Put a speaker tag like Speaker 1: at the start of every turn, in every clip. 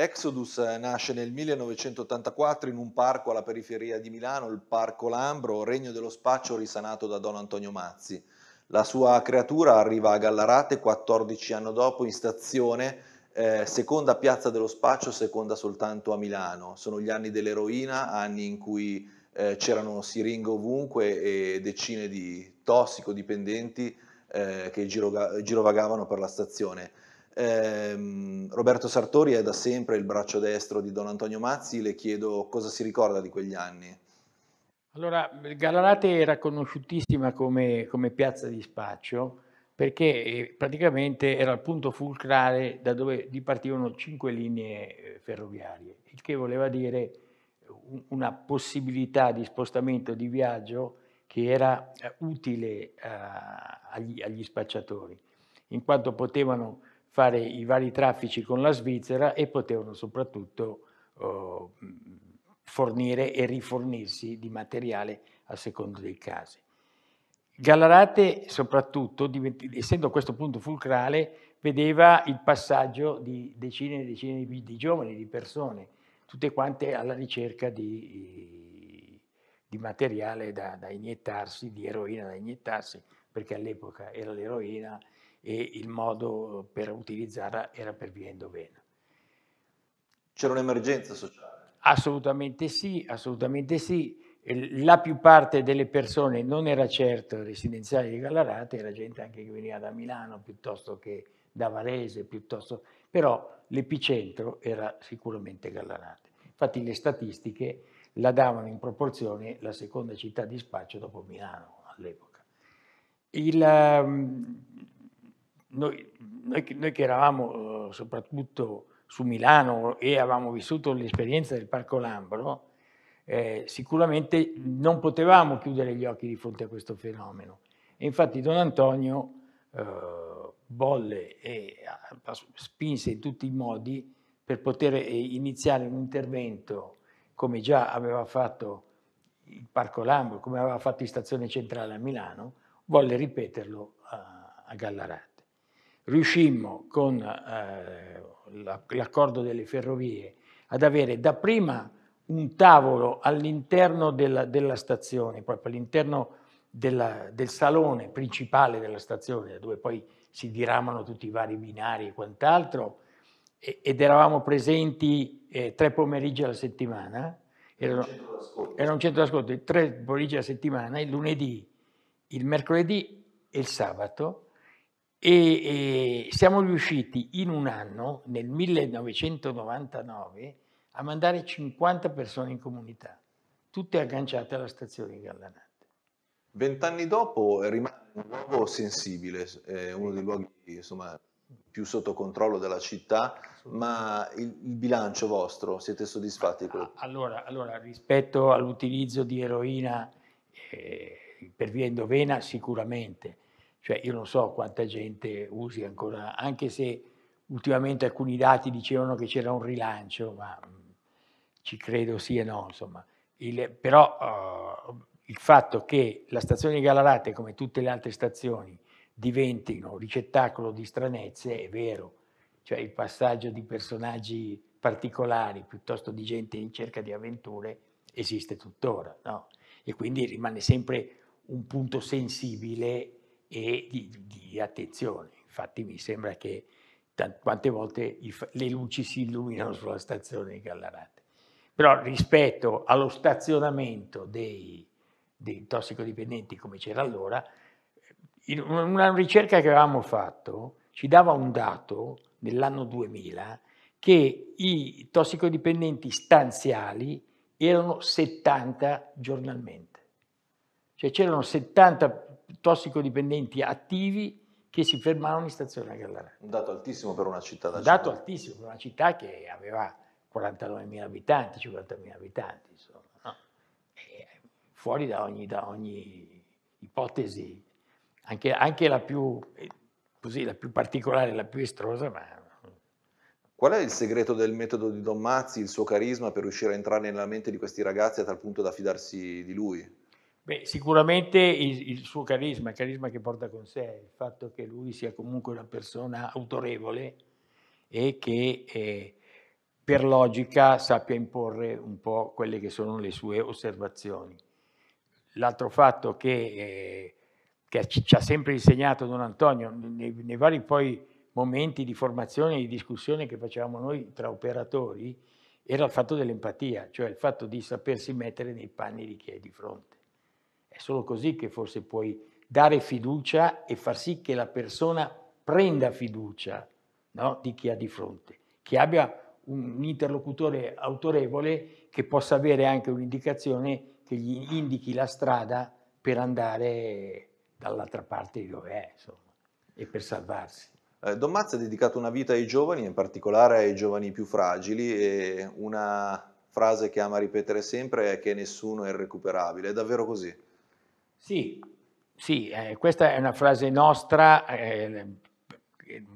Speaker 1: Exodus eh, nasce nel 1984 in un parco alla periferia di Milano, il Parco Lambro, regno dello spaccio risanato da Don Antonio Mazzi. La sua creatura arriva a Gallarate 14 anni dopo in stazione, eh, seconda piazza dello spaccio, seconda soltanto a Milano. Sono gli anni dell'eroina, anni in cui eh, c'erano siringhe ovunque e decine di tossicodipendenti eh, che girovagavano per la stazione. Eh, Roberto Sartori è da sempre il braccio destro di Don Antonio Mazzi, le chiedo cosa si ricorda di quegli anni.
Speaker 2: Allora, Galarate era conosciutissima come, come piazza di spaccio perché eh, praticamente era il punto fulcrale da dove dipartivano cinque linee eh, ferroviarie, il che voleva dire una possibilità di spostamento di viaggio che era eh, utile agli, agli spacciatori, in quanto potevano fare i vari traffici con la Svizzera e potevano soprattutto eh, fornire e rifornirsi di materiale a secondo dei casi. Gallarate soprattutto, essendo questo punto fulcrale, vedeva il passaggio di decine e decine di, di giovani, di persone, tutte quante alla ricerca di, di materiale da, da, iniettarsi, di eroina da iniettarsi, perché all'epoca era l'eroina e il modo per utilizzarla era per via endovena.
Speaker 1: C'era un'emergenza sociale?
Speaker 2: Assolutamente sì, assolutamente sì. La più parte delle persone non era certo residenziale di Gallarate, era gente anche che veniva da Milano piuttosto che da Varese, piuttosto... però l'epicentro era sicuramente Gallarate. Infatti le statistiche la davano in proporzione la seconda città di spaccio dopo Milano all'epoca. Il, ehm, noi, noi, noi che eravamo eh, soprattutto su Milano e avevamo vissuto l'esperienza del Parco Lambro, eh, sicuramente non potevamo chiudere gli occhi di fronte a questo fenomeno. E infatti Don Antonio eh, bolle e eh, spinse in tutti i modi per poter eh, iniziare un intervento come già aveva fatto il Parco Lambro, come aveva fatto in Stazione Centrale a Milano, volle ripeterlo a, a Gallarate riuscimmo con eh, l'accordo delle ferrovie ad avere dapprima un tavolo all'interno della, della stazione, proprio all'interno della, del salone principale della stazione, dove poi si diramano tutti i vari binari e quant'altro, e, ed eravamo presenti eh, tre pomeriggi alla settimana, erano, era un centro d'ascolto, tre pomeriggi alla settimana, il lunedì, il mercoledì e il sabato, e, e siamo riusciti in un anno, nel 1999, a mandare 50 persone in comunità, tutte agganciate alla stazione di Gallanate.
Speaker 1: Vent'anni dopo rimane un luogo sensibile, eh, uno dei luoghi insomma, più sotto controllo della città, ma il, il bilancio vostro, siete soddisfatti? Quello...
Speaker 2: Ah, allora, allora, rispetto all'utilizzo di eroina eh, per via endovena sicuramente, cioè io non so quanta gente usi ancora, anche se ultimamente alcuni dati dicevano che c'era un rilancio, ma mm, ci credo sì e no, insomma. Il, però uh, il fatto che la stazione di Galarate, come tutte le altre stazioni, diventino ricettacolo di stranezze è vero, cioè il passaggio di personaggi particolari piuttosto di gente in cerca di avventure esiste tuttora, no? E quindi rimane sempre un punto sensibile e di, di attenzione. Infatti mi sembra che tante, quante volte il, le luci si illuminano sulla stazione di Gallarate. Però rispetto allo stazionamento dei, dei tossicodipendenti come c'era allora, in una ricerca che avevamo fatto ci dava un dato nell'anno 2000 che i tossicodipendenti stanziali erano 70 giornalmente. Cioè c'erano 70 tossicodipendenti attivi che si fermarono in stazione a Gallarate.
Speaker 1: Un dato altissimo per una città da Un dato
Speaker 2: altissimo per una città che aveva 49.000 abitanti, 50.000 abitanti, insomma, no? Eh, fuori da ogni, da ogni ipotesi, anche, anche la, più, eh, così, la più particolare, la più estrosa, ma
Speaker 1: Qual è il segreto del metodo di Don Mazzi, il suo carisma per riuscire a entrare nella mente di questi ragazzi a tal punto da fidarsi di lui?
Speaker 2: Beh, sicuramente il, il, suo carisma, il carisma che porta con sé, il fatto che lui sia comunque una persona autorevole e che eh, per logica sappia imporre un po' quelle che sono le sue osservazioni. L'altro fatto che, eh, che ci ha sempre insegnato Don Antonio, nei, nei, vari poi momenti di formazione e di discussione che facevamo noi tra operatori, era il fatto dell'empatia, cioè il fatto di sapersi mettere nei panni di chi è di fronte solo così che forse puoi dare fiducia e far sì che la persona prenda fiducia no? di chi ha di fronte, che abbia un interlocutore autorevole che possa avere anche un'indicazione che gli indichi la strada per andare dall'altra parte di dove è, insomma, e per salvarsi.
Speaker 1: Eh, Don Mazza ha dedicato una vita ai giovani, in particolare ai giovani più fragili, e una frase che ama ripetere sempre è che nessuno è irrecuperabile. È davvero così?
Speaker 2: Sì, sì eh, questa è una frase nostra, eh,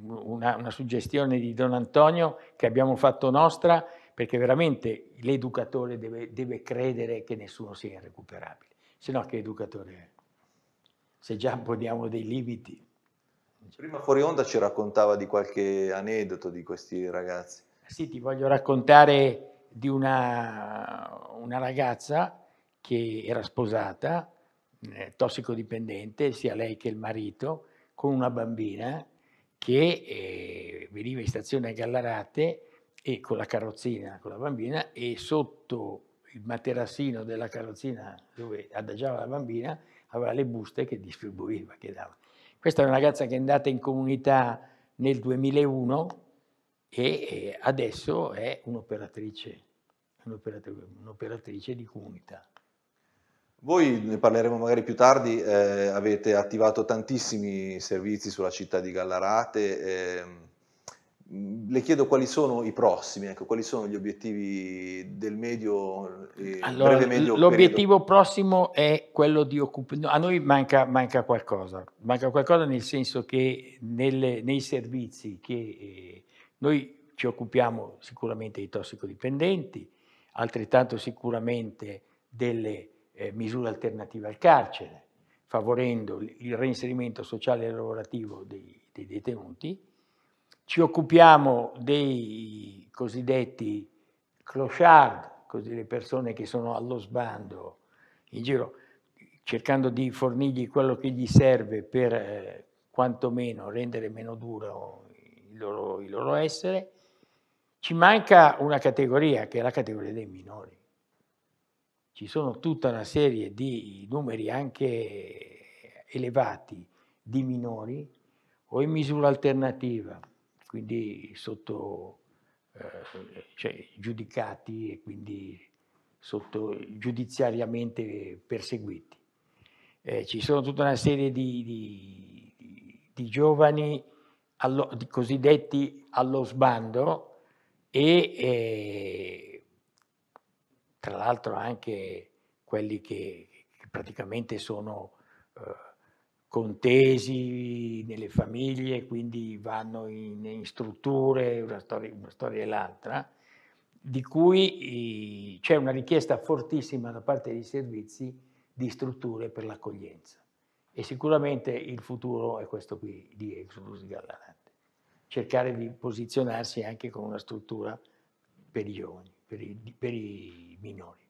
Speaker 2: una, una suggestione di Don Antonio che abbiamo fatto nostra perché veramente l'educatore deve, deve, credere che nessuno sia irrecuperabile, se no che educatore è? Se già poniamo dei limiti.
Speaker 1: Prima fuori onda ci raccontava di qualche aneddoto di questi ragazzi.
Speaker 2: Sì, ti voglio raccontare di una, una ragazza che era sposata eh, tossicodipendente, sia lei che il marito, con una bambina che eh, veniva in stazione a Gallarate e con la carrozzina, con la bambina, e sotto il materassino della carrozzina dove adagiava la bambina aveva le buste che distribuiva, che dava. Questa è una ragazza che è andata in comunità nel 2001 e eh, adesso è un'operatrice, un'operatrice, un'operatrice di comunità.
Speaker 1: Voi ne parleremo magari più tardi, eh, avete attivato tantissimi servizi sulla città di Gallarate, eh, le chiedo quali sono i prossimi, ecco, quali sono gli obiettivi del medio e allora, breve medio L'obiettivo
Speaker 2: prossimo è quello di occupare, no, a noi manca, manca, qualcosa, manca qualcosa nel senso che nelle, nei servizi che eh, noi ci occupiamo sicuramente dei tossicodipendenti, altrettanto sicuramente delle eh, misure alternative al carcere, favorendo il reinserimento sociale e lavorativo dei, dei detenuti. Ci occupiamo dei cosiddetti clochard, così le persone che sono allo sbando in giro, cercando di fornirgli quello che gli serve per eh, quantomeno rendere meno duro il loro, il loro essere. Ci manca una categoria che è la categoria dei minori ci sono tutta una serie di numeri anche elevati di minori o in misura alternativa, quindi sotto, eh, cioè, giudicati e quindi sotto, giudiziariamente perseguiti. Eh, ci sono tutta una serie di, di, di, giovani allo, di cosiddetti allo sbando e eh, tra l'altro anche quelli che, praticamente sono eh, contesi nelle famiglie, quindi vanno in, in strutture, una storia, una storia, e l'altra, di cui i, eh, c'è una richiesta fortissima da parte dei servizi di strutture per l'accoglienza. E sicuramente il futuro è questo qui di Exodus Gallarate, cercare di posizionarsi anche con una struttura per i giovani per
Speaker 1: i, per i minori.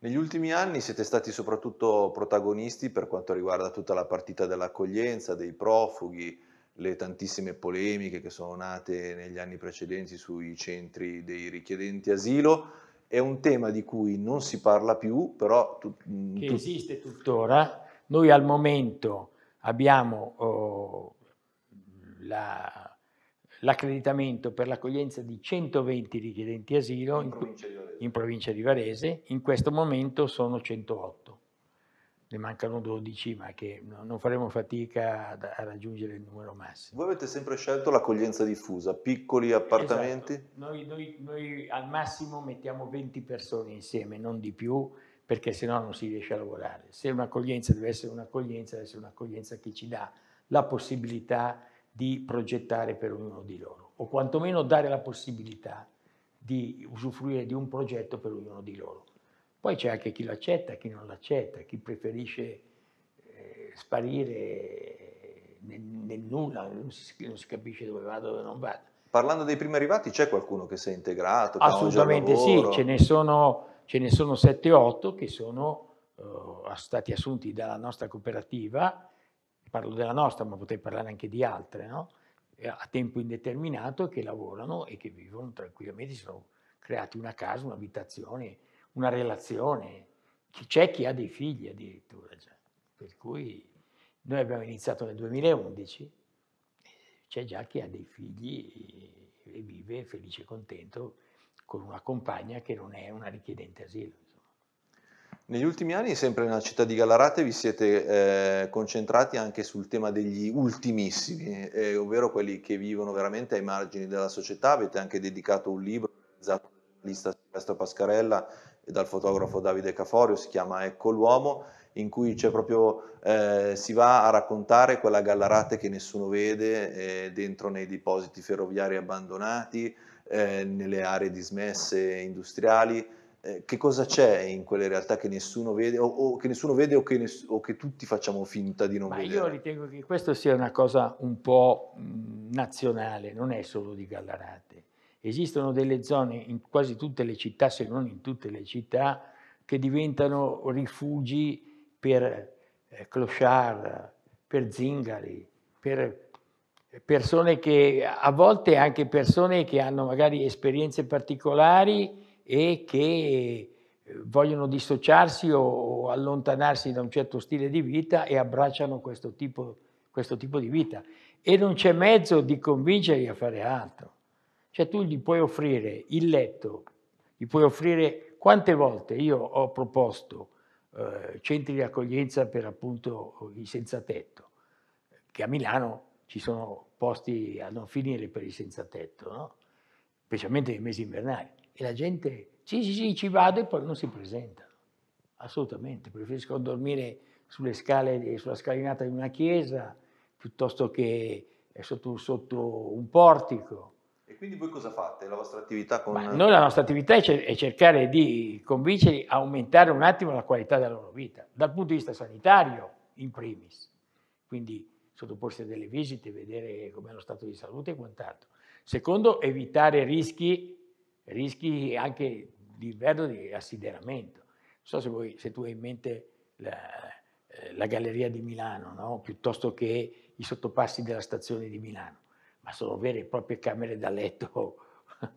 Speaker 1: Negli ultimi anni siete stati soprattutto protagonisti per quanto riguarda tutta la partita dell'accoglienza, dei profughi, le tantissime polemiche che sono nate negli anni precedenti sui centri dei richiedenti asilo. È un tema di cui non si parla più, però... Tu,
Speaker 2: mm, che esiste tuttora. Noi al momento abbiamo oh, la l'accreditamento per l'accoglienza di 120 richiedenti asilo in provincia, in provincia, di Varese, in questo momento sono 108, ne mancano 12 ma che non faremo fatica a raggiungere il numero massimo.
Speaker 1: Voi avete sempre scelto l'accoglienza diffusa, piccoli appartamenti? Esatto. Noi,
Speaker 2: noi, noi al massimo mettiamo 20 persone insieme, non di più, perché sennò non si riesce a lavorare. Se un'accoglienza deve essere un'accoglienza, deve essere un'accoglienza che ci dà la possibilità di di progettare per ognuno di loro, o quantomeno dare la possibilità di usufruire di un progetto per ognuno di loro. Poi c'è anche chi l'accetta, chi non l'accetta, chi preferisce eh, sparire nel, nel nulla, non si, non si, capisce
Speaker 1: dove vado, dove non vado. Parlando dei primi arrivati, c'è qualcuno che si è integrato? Assolutamente sì, ce
Speaker 2: ne sono, ce ne sono 7-8 che sono eh, stati assunti dalla nostra cooperativa parlo della nostra, ma potrei parlare anche di altre, no? a tempo indeterminato che lavorano e che vivono tranquillamente, si sono creati una casa, un'abitazione, una relazione. C'è chi ha dei figli addirittura già. Per cui noi abbiamo iniziato nel 2011, c'è già chi ha dei figli e vive felice e contento con una compagna che non è una richiedente asilo.
Speaker 1: Negli ultimi anni, sempre nella città di Gallarate, vi siete eh, concentrati anche sul tema degli ultimissimi, eh, ovvero quelli che vivono veramente ai margini della società. Avete anche dedicato un libro realizzato dal giornalista Silvestro Pascarella e dal fotografo Davide Caforio, si chiama Ecco l'uomo, in cui proprio, eh, si va a raccontare quella Gallarate che nessuno vede eh, dentro nei depositi ferroviari abbandonati, eh, nelle aree dismesse industriali eh, che cosa c'è in quelle realtà che nessuno vede o, o che nessuno vede o che, ness- o che, tutti facciamo finta di non Ma vedere? Io
Speaker 2: ritengo che questa sia una cosa un po' nazionale, non è solo di Gallarate. Esistono delle zone in quasi tutte le città, se non in tutte le città, che diventano rifugi per eh, clochard, per zingari, per persone che a volte anche persone che hanno magari esperienze particolari e che eh, vogliono dissociarsi o allontanarsi da un certo stile di vita e abbracciano questo tipo, questo tipo di vita. E non c'è mezzo di convincerli a fare altro. Cioè tu gli puoi offrire il letto, gli puoi offrire quante volte io ho proposto eh, centri di accoglienza per appunto i senza tetto, che a Milano ci sono posti a non finire per i senza tetto, no? specialmente nei mesi invernali. E la gente, sì, sì, sì, ci vado e poi non si presentano. Assolutamente, preferiscono dormire sulle scale, sulla scalinata di una chiesa piuttosto che eh, sotto, sotto un portico.
Speaker 1: E quindi voi cosa fate? La vostra attività con... Ma noi la
Speaker 2: nostra attività è cercare di convincerli a aumentare un attimo la qualità della loro vita, dal punto di vista sanitario in primis, quindi sottoporsi a delle visite, vedere com'è lo stato di salute e quant'altro. Secondo, evitare rischi rischi anche di d'inverno di assideramento. Non so se, voi, se tu hai in mente la, eh, la galleria di Milano, no? piuttosto che i sottopassi della stazione di Milano, ma sono vere e proprie camere da letto,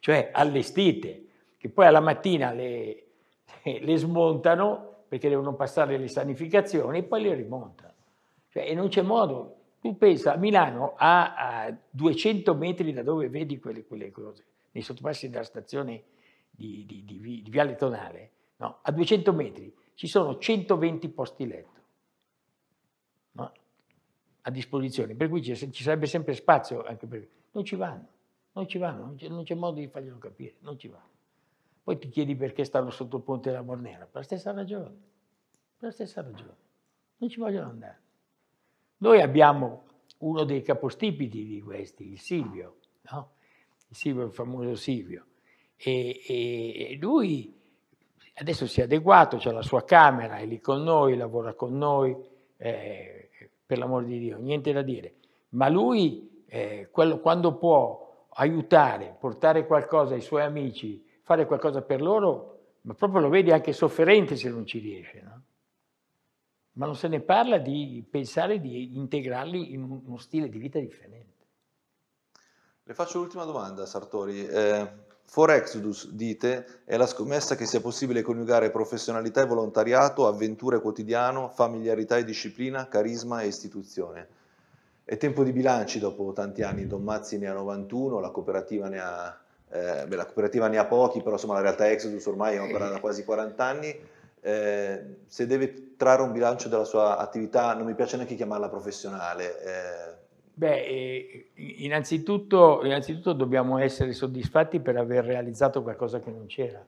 Speaker 2: cioè allestite, che poi alla mattina le, le smontano perché devono passare le sanificazioni e poi le rimontano. Cioè, e non c'è modo. Tu pensa, Milano ha a 200 metri da dove vedi quelle, quelle cose nei sottopassi della stazione di, di, di, di Viale Tonale, no? a 200 metri ci sono 120 posti letto no? a disposizione, per cui ci, ci, sarebbe sempre spazio anche per... Non ci vanno, non ci vanno, non c'è, modo di farglielo capire, non ci vanno. Poi ti chiedi perché stanno sotto il ponte della Mornera, per la stessa ragione, per la stessa ragione, non ci vogliono andare. Noi abbiamo uno dei capostipiti di questi, il Silvio, no? Silvio, il famoso Silvio. E, e, lui adesso si è adeguato, c'è la sua camera, è lì con noi, lavora con noi, eh, per l'amor di Dio, niente da dire. Ma lui, eh, quello, quando può aiutare, portare qualcosa ai suoi amici, fare qualcosa per loro, ma proprio lo vedi anche sofferente se non ci riesce. No? Ma non se ne parla di pensare di integrarli in uno stile di vita differente.
Speaker 1: Le faccio l'ultima domanda, Sartori. Eh, Exodus, dite, è la scommessa che sia possibile coniugare professionalità e volontariato, avventure quotidiano, familiarità e disciplina, carisma e istituzione. È tempo di bilanci dopo tanti anni, Don Mazzi ne ha 91, la cooperativa ne ha, eh, beh, la cooperativa ne ha pochi, però insomma la realtà Exodus ormai è operata da quasi 40 anni. Eh, se deve trarre un bilancio della sua attività, non mi piace neanche chiamarla professionale, eh,
Speaker 2: Beh, innanzitutto, innanzitutto, dobbiamo essere soddisfatti per aver realizzato qualcosa che non c'era.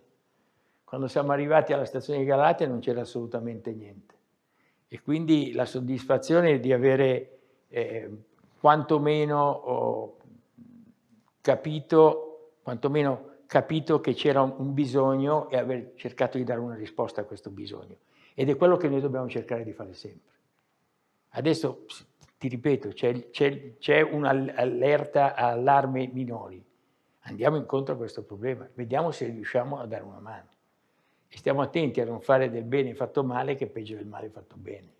Speaker 2: Quando siamo arrivati alla stazione di Galatea non c'era assolutamente niente. E quindi la soddisfazione di avere eh, quantomeno oh, capito, quantomeno capito che c'era un bisogno e aver cercato di dare una risposta a questo bisogno. Ed è quello che noi dobbiamo cercare di fare sempre. Adesso ti ripeto, c'è, un'allerta allarme minori. Andiamo incontro a questo problema, vediamo se riusciamo a dare una mano. E stiamo attenti a non fare del bene fatto male che è peggio del male fatto bene.